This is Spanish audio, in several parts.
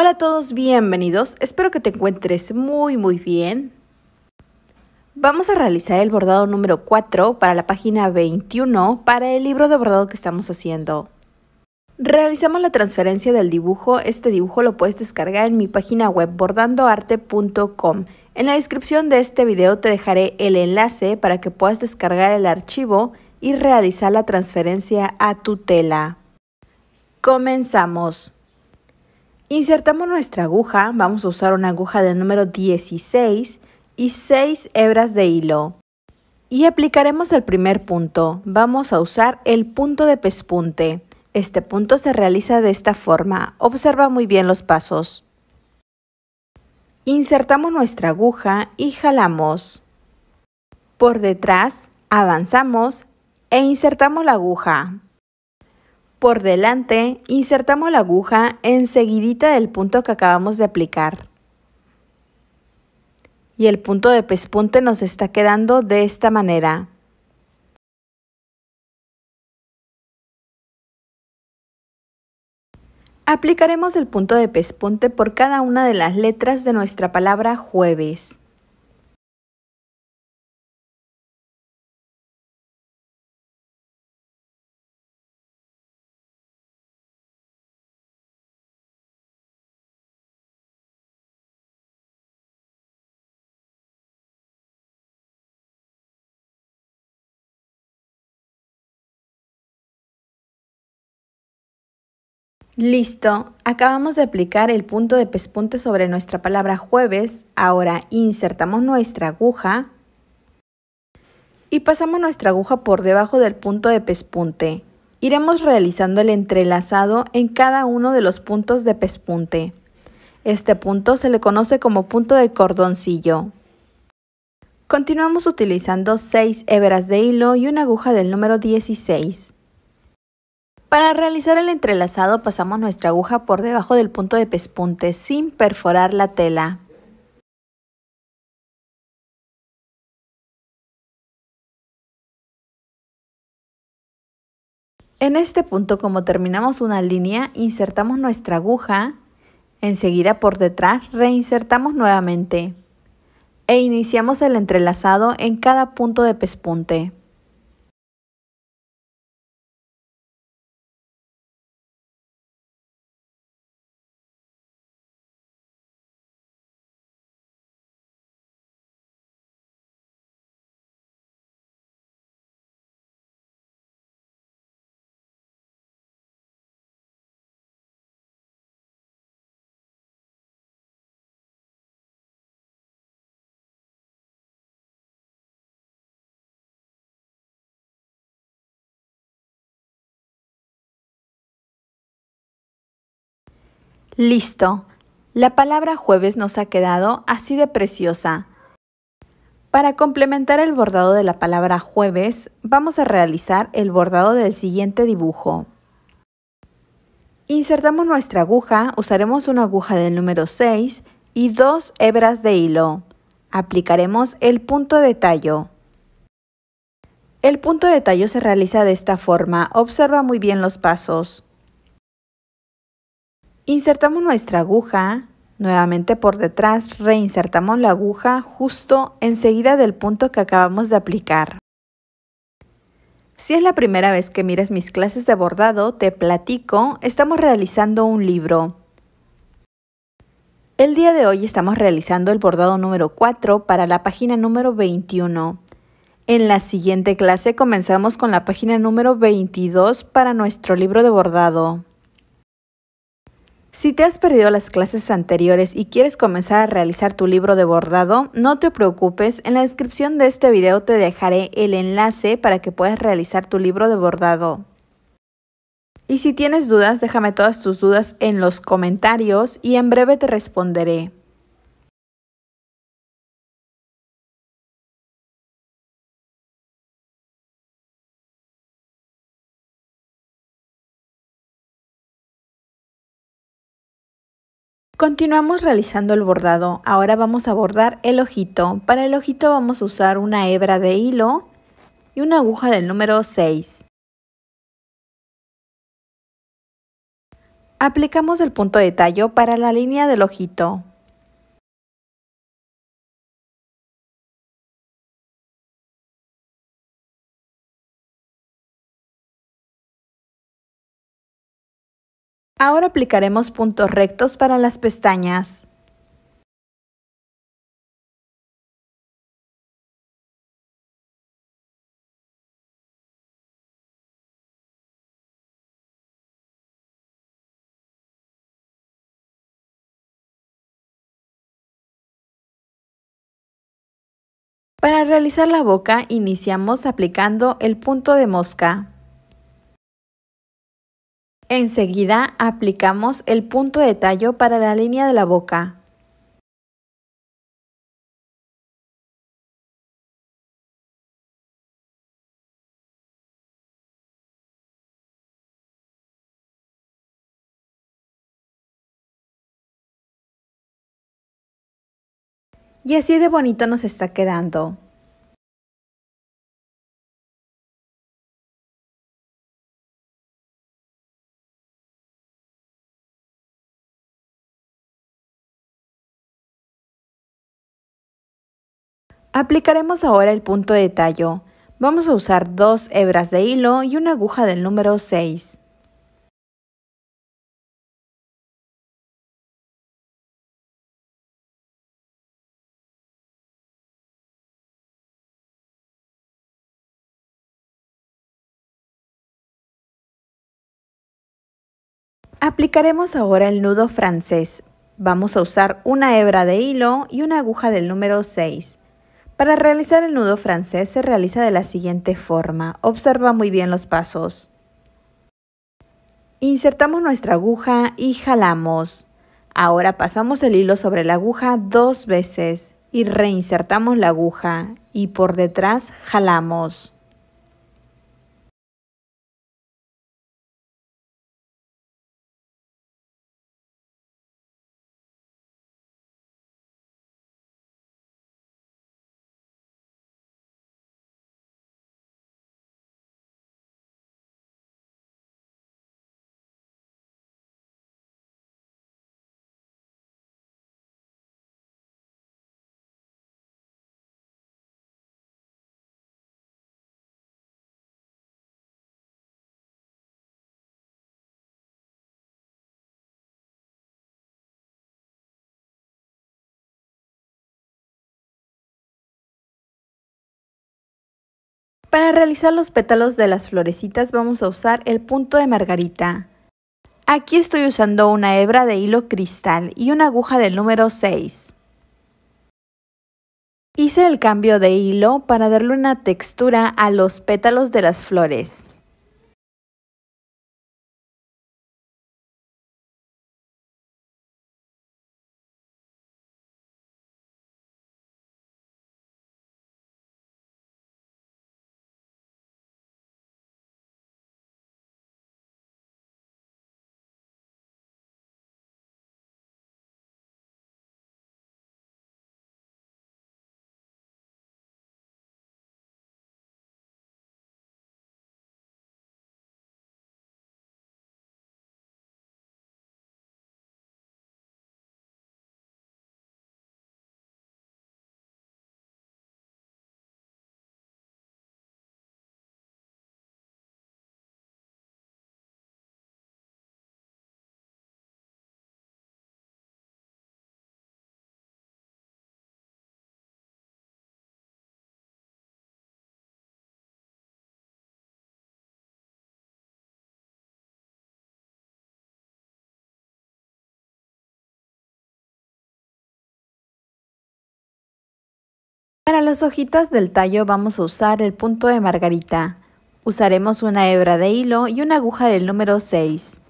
Hola a todos, bienvenidos. Espero que te encuentres muy muy bien. Vamos a realizar el bordado número 4 para la página 21 para el libro de bordado que estamos haciendo. Realizamos la transferencia del dibujo. Este dibujo lo puedes descargar en mi página web bordandoarte.com. En la descripción de este video te dejaré el enlace para que puedas descargar el archivo y realizar la transferencia a tu tela. Comenzamos. Insertamos nuestra aguja, vamos a usar una aguja de número 16 y 6 hebras de hilo. Y aplicaremos el primer punto, vamos a usar el punto de pespunte. Este punto se realiza de esta forma, observa muy bien los pasos. Insertamos nuestra aguja y jalamos. Por detrás avanzamos e insertamos la aguja. Por delante, insertamos la aguja enseguidita del punto que acabamos de aplicar. Y el punto de pespunte nos está quedando de esta manera. Aplicaremos el punto de pespunte por cada una de las letras de nuestra palabra jueves. Listo, acabamos de aplicar el punto de pespunte sobre nuestra palabra jueves, ahora insertamos nuestra aguja y pasamos nuestra aguja por debajo del punto de pespunte. Iremos realizando el entrelazado en cada uno de los puntos de pespunte. Este punto se le conoce como punto de cordoncillo. Continuamos utilizando 6 hebras de hilo y una aguja del número 16. Para realizar el entrelazado pasamos nuestra aguja por debajo del punto de pespunte sin perforar la tela. En este punto, como terminamos una línea, insertamos nuestra aguja, enseguida por detrás reinsertamos nuevamente e iniciamos el entrelazado en cada punto de pespunte. Listo. La palabra jueves nos ha quedado así de preciosa. Para complementar el bordado de la palabra jueves, vamos a realizar el bordado del siguiente dibujo. Insertamos nuestra aguja, usaremos una aguja del número 6 y dos hebras de hilo. Aplicaremos el punto de tallo. El punto de tallo se realiza de esta forma, observa muy bien los pasos. Insertamos nuestra aguja, nuevamente por detrás reinsertamos la aguja justo enseguida del punto que acabamos de aplicar. Si es la primera vez que miras mis clases de bordado, te platico, estamos realizando un libro. El día de hoy estamos realizando el bordado número 4 para la página número 21. En la siguiente clase comenzamos con la página número 22 para nuestro libro de bordado. Si te has perdido las clases anteriores y quieres comenzar a realizar tu libro de bordado, no te preocupes, en la descripción de este video te dejaré el enlace para que puedas realizar tu libro de bordado. Y si tienes dudas, déjame todas tus dudas en los comentarios y en breve te responderé. Continuamos realizando el bordado, ahora vamos a bordar el ojito. Para el ojito vamos a usar una hebra de hilo y una aguja del número 6. Aplicamos el punto de tallo para la línea del ojito. Ahora aplicaremos puntos rectos para las pestañas. Para realizar la boca iniciamos aplicando el punto de mosca. Enseguida aplicamos el punto de tallo para la línea de la boca. Y así de bonito nos está quedando. Aplicaremos ahora el punto de tallo. Vamos a usar dos hebras de hilo y una aguja del número 6. Aplicaremos ahora el nudo francés. Vamos a usar una hebra de hilo y una aguja del número 6. Para realizar el nudo francés se realiza de la siguiente forma. Observa muy bien los pasos. Insertamos nuestra aguja y jalamos. Ahora pasamos el hilo sobre la aguja dos veces y reinsertamos la aguja y por detrás jalamos. Para realizar los pétalos de las florecitas vamos a usar el punto de margarita. Aquí estoy usando una hebra de hilo cristal y una aguja del número 6. Hice el cambio de hilo para darle una textura a los pétalos de las flores. Para las hojitas del tallo vamos a usar el punto de margarita. Usaremos una hebra de hilo y una aguja del número 6.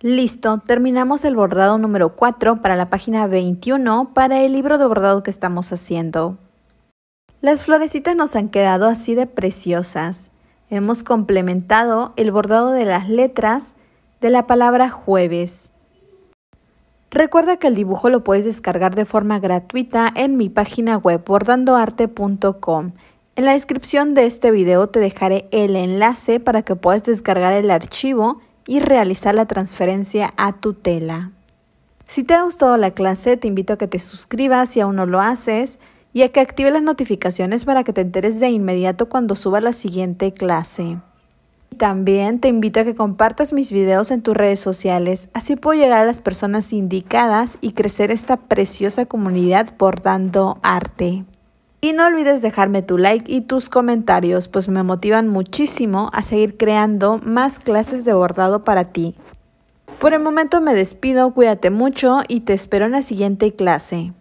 Listo, terminamos el bordado número 4 para la página 21 para el libro de bordado que estamos haciendo. Las florecitas nos han quedado así de preciosas. Hemos complementado el bordado de las letras de la palabra jueves. Recuerda que el dibujo lo puedes descargar de forma gratuita en mi página web bordandoarte.com. En la descripción de este video te dejaré el enlace para que puedas descargar el archivo y realizar la transferencia a tutela. Si te ha gustado la clase, te invito a que te suscribas si aún no lo haces y a que active las notificaciones para que te enteres de inmediato cuando suba la siguiente clase. También te invito a que compartas mis videos en tus redes sociales, así puedo llegar a las personas indicadas y crecer esta preciosa comunidad bordando arte. Y no olvides dejarme tu like y tus comentarios, pues me motivan muchísimo a seguir creando más clases de bordado para ti. Por el momento me despido, cuídate mucho y te espero en la siguiente clase.